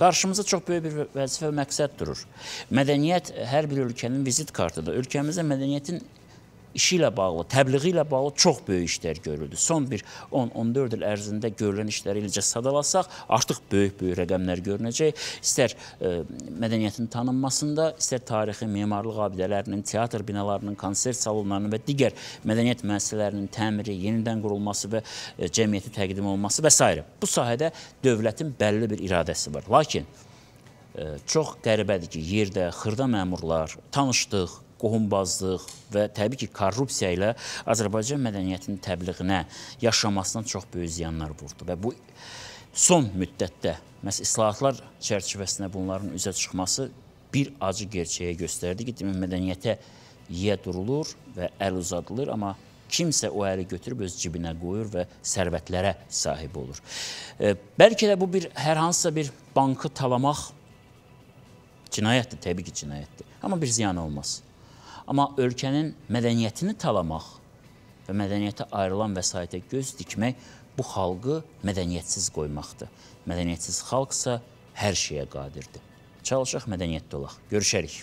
Qarşımıza çox böyük bir vəzifə və məqsəd durur. Mədəniyyət hər bir ölkənin vizit kartıdır. Ölkəmizdə mədəniyyətin işi ilə bağlı, təbliği ilə bağlı çox böyük işlər görüldü. Son bir 10-14 il ərzində görülən işləri eləcə sadalasaq, artıq böyük-böyük rəqəmlər görünəcək. İstər ə, e, mədəniyyətin tanınmasında, istər tarixi memarlıq abidələrinin, teatr binalarının, konsert salonlarının və digər mədəniyyət müəssisələrinin təmiri, yenidən qurulması və ə, e, cəmiyyətə təqdim olunması və s. Bu sahədə dövlətin bəlli bir iradəsi var. Lakin ə, e, çox qəribədir ki, yerdə xırda məmurlar tanışdıq, qohumbazlıq və təbii ki, korrupsiya ilə Azərbaycan mədəniyyətinin təbliğinə, yaşamasına çox böyük ziyanlar vurdu və bu son müddətdə məhz islahatlar çərçivəsində bunların üzə çıxması bir acı gerçəyə göstərdi ki, demək mədəniyyətə yiyə durulur və əl uzadılır, amma kimsə o əli götürüb öz cibinə qoyur və sərvətlərə sahib olur. E, bəlkə də bu bir hər hansısa bir bankı talamaq cinayətdir, təbii ki, cinayətdir. Amma bir ziyan olmaz. Amma ölkənin mədəniyyətini talamaq və mədəniyyətə ayrılan vəsaitə göz dikmək bu xalqı mədəniyyətsiz qoymaqdır. Mədəniyyətsiz xalqsa hər şeyə qadirdir. Çalışaq mədəniyyətdə olaq. Görüşərik.